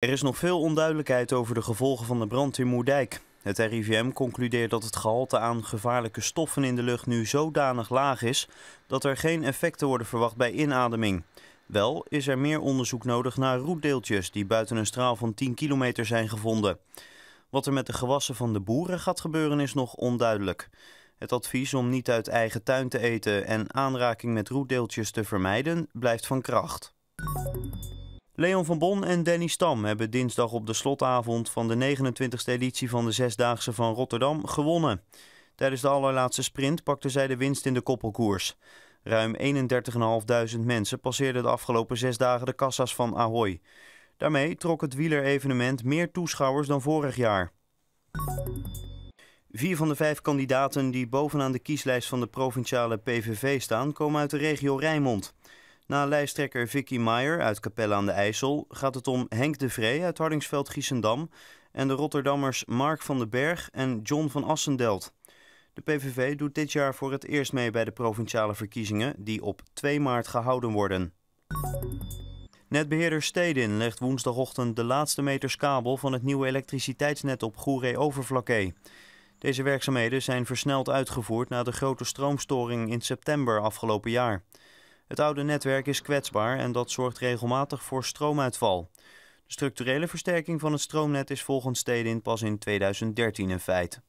Er is nog veel onduidelijkheid over de gevolgen van de brand in Moerdijk. Het RIVM concludeert dat het gehalte aan gevaarlijke stoffen in de lucht nu zodanig laag is dat er geen effecten worden verwacht bij inademing. Wel is er meer onderzoek nodig naar roetdeeltjes die buiten een straal van 10 kilometer zijn gevonden. Wat er met de gewassen van de boeren gaat gebeuren is nog onduidelijk. Het advies om niet uit eigen tuin te eten en aanraking met roetdeeltjes te vermijden blijft van kracht. Leon van Bon en Danny Stam hebben dinsdag op de slotavond van de 29e editie van de Zesdaagse van Rotterdam gewonnen. Tijdens de allerlaatste sprint pakten zij de winst in de koppelkoers. Ruim 31.500 mensen passeerden de afgelopen zes dagen de kassa's van Ahoy. Daarmee trok het wielerevenement meer toeschouwers dan vorig jaar. Vier van de vijf kandidaten die bovenaan de kieslijst van de provinciale PVV staan, komen uit de regio Rijnmond. Na lijsttrekker Vicky Meijer uit Capelle aan de IJssel gaat het om Henk de Vree uit Hardingsveld-Giessendam en de Rotterdammers Mark van den Berg en John van Assendelt. De PVV doet dit jaar voor het eerst mee bij de provinciale verkiezingen die op 2 maart gehouden worden. Netbeheerder Stedin legt woensdagochtend de laatste meters kabel van het nieuwe elektriciteitsnet op Goeree Overflakkee. Deze werkzaamheden zijn versneld uitgevoerd na de grote stroomstoring in september afgelopen jaar. Het oude netwerk is kwetsbaar en dat zorgt regelmatig voor stroomuitval. De structurele versterking van het stroomnet is volgens Stedin pas in 2013 in feit.